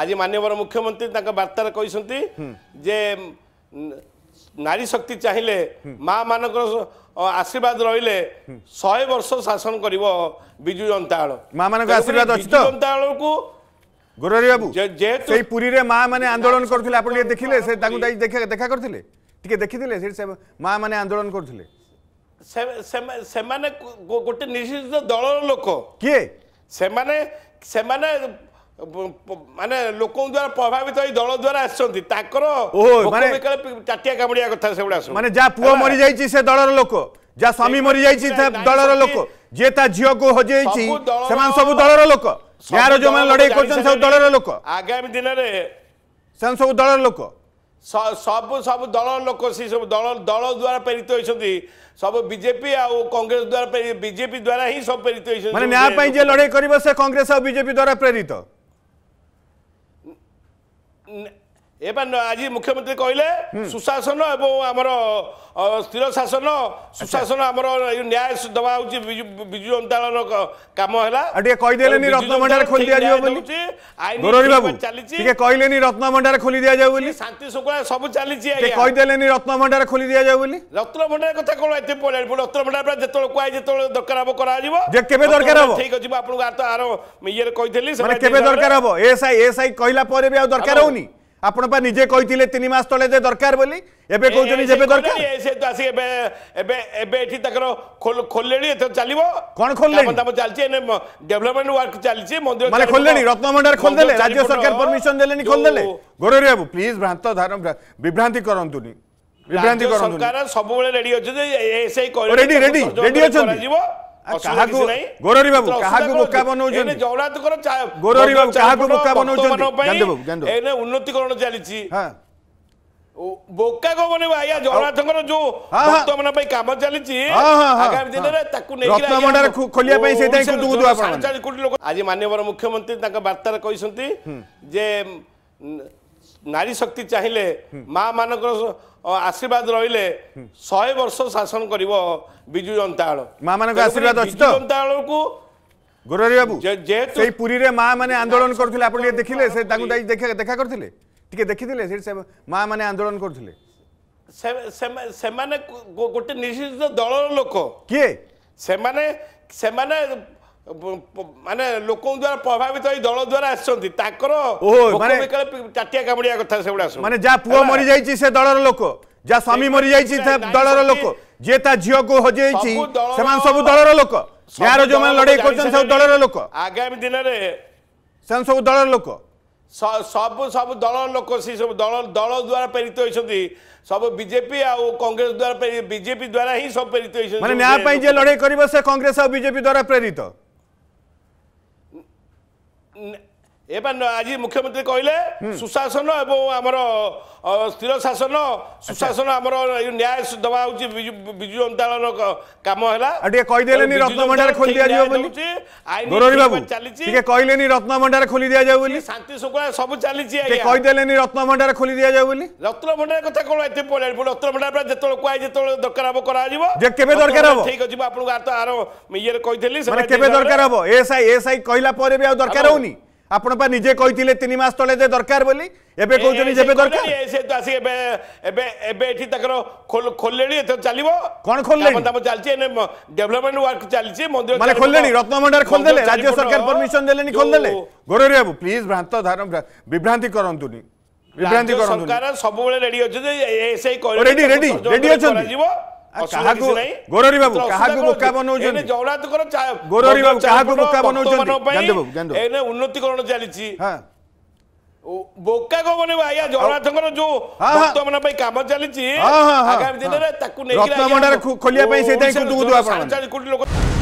ଆଜି ମାନ୍ୟବର ମୁଖ୍ୟମନ୍ତ୍ରୀ ତାଙ୍କ ବାର୍ତ୍ତାରେ କହିଛନ୍ତି ଯେ ନାରୀ ଶକ୍ତି ଚାହିଁଲେ ମା ମାନଙ୍କର ଆଶୀର୍ବାଦ ରହିଲେ ଶହେ ବର୍ଷ ଶାସନ କରିବ ବିଜୁ ଜନତା ଦଳ ମା ମାନଙ୍କ ଆଶୀର୍ବାଦ ଅଛି ଜନତା ଦଳକୁ ଗୌରବାବୁ ଯେହେତୁ ପୁରୀରେ ମା ମାନେ ଆନ୍ଦୋଳନ କରୁଥିଲେ ଆପଣ ଟିକେ ଦେଖିଲେ ସେ ତାଙ୍କୁ ଦେଖା କରିଥିଲେ ଟିକେ ଦେଖିଥିଲେ ସେଠି ସେ ମା ମାନେ ଆନ୍ଦୋଳନ କରୁଥିଲେ ସେମାନେ ଗୋଟେ ନିଶ୍ଚିତ ଦଳର ଲୋକ କିଏ ସେମାନେ ସେମାନେ ମାନେ ଲୋକଙ୍କ ଦ୍ୱାରା ପ୍ରଭାବିତ ଏଇ ଦଳ ଦ୍ୱାରା ଆସିଛନ୍ତି ତାଙ୍କର ଚାଟିଆ କାମୁଡ଼ିଆ କଥା ସେଗୁଡ଼ା ମାନେ ଯାହା ପୁଅ ମରିଯାଇଛି ସେ ଦଳର ଲୋକ ଯାହା ସ୍ୱାମୀ ମରିଯାଇଛି ଦଳର ଲୋକ ଯିଏ ତା ଝିଅକୁ ହଜେଇଛି ସେମାନେ ସବୁ ଦଳର ଲୋକ ଏହାର ଯେଉଁମାନେ ଲଢ଼େଇ କରୁଛନ୍ତି ସବୁ ଦଳର ଲୋକ ଆଗାମୀ ଦିନରେ ସେମାନେ ସବୁ ଦଳର ଲୋକ ସବୁ ସବୁ ଦଳର ଲୋକ ସେ ସବୁ ଦଳ ଦଳ ଦ୍ୱାରା ପ୍ରେରିତ ହୋଇଛନ୍ତି ସବୁ ବିଜେପି ଆଉ କଂଗ୍ରେସ ଦ୍ୱାରା ବିଜେପି ଦ୍ୱାରା ହିଁ ସବୁ ପ୍ରେରିତ ହୋଇଛନ୍ତି ମାନେ ନ୍ୟାୟ ପାଇଁ ଯିଏ ଲଢ଼େଇ କରିବ ସେ କଂଗ୍ରେସ ଆଉ ବିଜେପି ଦ୍ୱାରା ପ୍ରେରିତ 嗯。এবার আজি মুখ্যমন্ত্রী কহিলে সুশাসন এবং আমার স্থির শাসন সুশাসন আমার ন্যায় দেওয়া হচ্ছে বিজু জনতা দল কাম হলা টিকে কইদেলেনি রত্নভণ্ডার খোলি দিয়া যাবে বলি গৌরী বাবু টিকে কইলেনি রত্নভণ্ডার খোলি দিয়া যাবে বলি শান্তি শৃঙ্খলা সব চালিছি টিকে কইদেলেনি রত্নভণ্ডার খোলি দিয়া যাবে বলি রত্নভণ্ডার কথা কোন এতে পড়ে রত্নভণ্ডার পরে যেতল কোয়াই যেতল দরকার হবো করা যাব যে কেবে দরকার হবো ঠিক আছে আপনকু আর তো আর ইয়ে কইদেলি মানে কেবে দরকার হবো এসআই এসআই কইলা পরে বি আর দরকার হউনি আপন পা নিজে কইতিলে 3 মাস তলে যে দরকার বলি এবে কইছনি যেবে দরকার সে তো আসি এবে এবে এবে এটি তাকর খোললেনি এত চালিব কোন খোললেনি কাম চালছে এনে ডেভেলপমেন্ট ওয়ার্ক চালছে মন্দির মানে খোললেনি রত্নমন্ডার খোল দেলে রাজ্য সরকার পারমিশন দেলেনি খোল দেলে গররি বাবু প্লিজ ভ্রান্ত ধারণ বিভ্রান্তি করন্তুনি বিভ্রান্তি করন্তুনি সরকার সববেলে রেডি আছে যে এসআই কই রেডি রেডি রেডি আছে କାହାକୁ ଗୋରରି ବାବୁ କାହାକୁ ବୋକା ବନଉଛନ୍ତି ଜଗନ୍ନାଥ ଗୋରରି ବାବୁ କାହାକୁ ବୋକା ବନଉଛନ୍ତି ଏଇନେ ଉନ୍ନତିକରଣ ଚାଲିଛି ବୋକା କଣ ବନେଇବ ଆଜ୍ଞା ଜଗନ୍ନାଥଙ୍କର ଯୋଉ ଭକ୍ତମାନଙ୍କ ପାଇଁ କାମ ଚାଲିଛି ଆଗାମୀ ଦିନରେ ତାକୁ ନେଇକି ଖୋଲିବା ପାଇଁ ସେଇଥିପାଇଁ କୁଦୁ କୁଦୁ ଆପଣ କୋଟି ଲୋକ ଆଜି ମାନ୍ୟବର ମୁଖ୍ୟମନ୍ତ୍ରୀ ତାଙ୍କ ବାର୍ତ୍ତାରେ କହିଛନ୍ତି ଯେ ନାରୀ ଶକ୍ତି ଚାହିଁଲେ ମା ମାନଙ୍କର ଆଶୀର୍ବାଦ ରହିଲେ ଶହେ ବର୍ଷ ଶାସନ କରିବ ବିଜୁ ଜନତା ଦଳ ମା ମାନଙ୍କ ଆଶୀର୍ବାଦ ଅଛି ତ ଜନତା ଦଳକୁ ଗୋରରି ବାବୁ ସେଇ ପୁରୀରେ ମା ମାନେ ଆନ୍ଦୋଳନ କରୁଥିଲେ ଆପଣ ଟିକେ ଦେଖିଲେ ସେ ତାଙ୍କୁ ଯାଇ ଦେଖା କରିଥିଲେ ଟିକେ ଦେଖିଥିଲେ ସେଠି ମା ମାନେ ଆନ୍ଦୋଳନ କରୁଥିଲେ ସେମାନେ ଗୋଟେ ନିଶ୍ଚିତ ଦଳର ଲୋକ କିଏ ସେମାନେ ସେମାନେ ମାନେ ଲୋକଙ୍କ ଦ୍ୱାରା ପ୍ରଭାବିତ ଏଇ ଦଳ ଦ୍ୱାରା ଆସିଛନ୍ତି ତାଙ୍କର ଚାଟିଆ କାମୁଡ଼ିଆ କଥା ସେଗୁଡ଼ା ମାନେ ଯାହା ପୁଅ ମରିଯାଇଛି ସେ ଦଳର ଲୋକ ଯାହା ସ୍ୱାମୀ ମରିଯାଇଛି ଦଳର ଲୋକ ଯିଏ ତା ଝିଅକୁ ହଜେଇଛି ସେମାନେ ସବୁ ଦଳର ଲୋକ ଏହାର ଯେଉଁମାନେ ଲଢ଼େଇ କରୁଛନ୍ତି ସବୁ ଦଳର ଲୋକ ଆଗାମୀ ଦିନରେ ସେମାନେ ସବୁ ଦଳର ଲୋକ ସବୁ ସବୁ ଦଳ ଲୋକ ସେ ସବୁ ଦଳ ଦଳ ଦ୍ୱାରା ପ୍ରେରିତ ହୋଇଛନ୍ତି ସବୁ ବିଜେପି ଆଉ କଂଗ୍ରେସ ଦ୍ୱାରା ବିଜେପି ଦ୍ୱାରା ହିଁ ସବୁ ପ୍ରେରିତ ହୋଇଛନ୍ତି ମାନେ ନ୍ୟାୟ ପାଇଁ ଯିଏ ଲଢ଼େଇ କରିବ ସେ କଂଗ୍ରେସ ଆଉ ବିଜେପି ଦ୍ୱାରା ପ୍ରେରିତ n- এবা আজি মুখ্যমন্ত্রী কহিলে সুশাসন এবং আমার স্থির শাসন সুশাসন আমার ন্যায় দেওয়া হচ্ছে বিজু জনতা দল কাম হল কইদেলেনি রত্নভণ্ডার খোলি দিয়া যাও বলি গৌরী বাবু টিকে কইলেনি রত্নভণ্ডার খোলি দিয়া যাও বলি শান্তি সুকুলা সব চালিছি টিকে কইদেলেনি রত্নভণ্ডার খোলি দিয়া যাও বলি রত্নভণ্ডার কথা কোন এতে পড়াই রত্নভণ্ডার পরা যেতল কোয়াই যেতল দরকার হবো করা যাব যে কেবে দরকার হবো ঠিক আছে আপনাকে আর তো আর ইয়ে কইতেলি মানে কেবে দরকার হবো এসআই এসআই কইলা পরে বি আর দরকার হউনি ଆପଣ ପା ନିଜେ କହିଥିଲେ ତିନି ମାସ ତଳେ ଯେ ଦରକାର ବୋଲି ଏବେ କହୁଛନ୍ତି ଯେବେ ଦରକାର ସେ ତ ଆସି ଏବେ ଏବେ ଏବେ ଏଠି ତାଙ୍କର ଖୋଲିଲେଣି ଏଥର ଚାଲିବ କ'ଣ ଖୋଲିଲେଣି ତାମ ଚାଲିଛି ଏନେ ଡେଭଲପମେଣ୍ଟ ୱାର୍କ ଚାଲିଛି ମନ୍ଦିର ମାନେ ଖୋଲିଲେଣି ରତ୍ନଭଣ୍ଡାର ଖୋଲିଦେଲେ ରାଜ୍ୟ ସରକାର ପରମିଶନ ଦେଲେନି ଖୋଲିଦେଲେ ଗୋରରେ ବାବୁ ପ୍ଲିଜ ଭ୍ରାନ୍ତ ଧାରଣ ବିଭ୍ରାନ୍ତି କରନ୍ତୁନି ବିଭ୍ରାନ୍ତି କରନ୍ତୁନି ସରକାର ସବୁବେଳେ ରେଡି ଅଛନ୍ତି ଏସଆଇ କହିଲେ ରେଡି ରେଡି ରେଡି ଅଛନ୍ତି ବାବୁ କାହାକୁ ବୋକା ଜଗନ୍ନାଥଙ୍କର ଗୋରରି ବାବୁ କାହାକୁ ବୋକା ଉନ୍ନତିକରଣ ଚାଲିଛି ବୋକା କଣ ବନେଇବା ଆଜ୍ଞା ଜଗନ୍ନାଥଙ୍କର ଯୋଉ ଭକ୍ତମାନଙ୍କ ପାଇଁ କାମ ଚାଲିଛି ତାକୁ ନେଇକି ଖୋଲିବା ପାଇଁ ସେଇଥିପାଇଁ କୋଟି ଲୋକ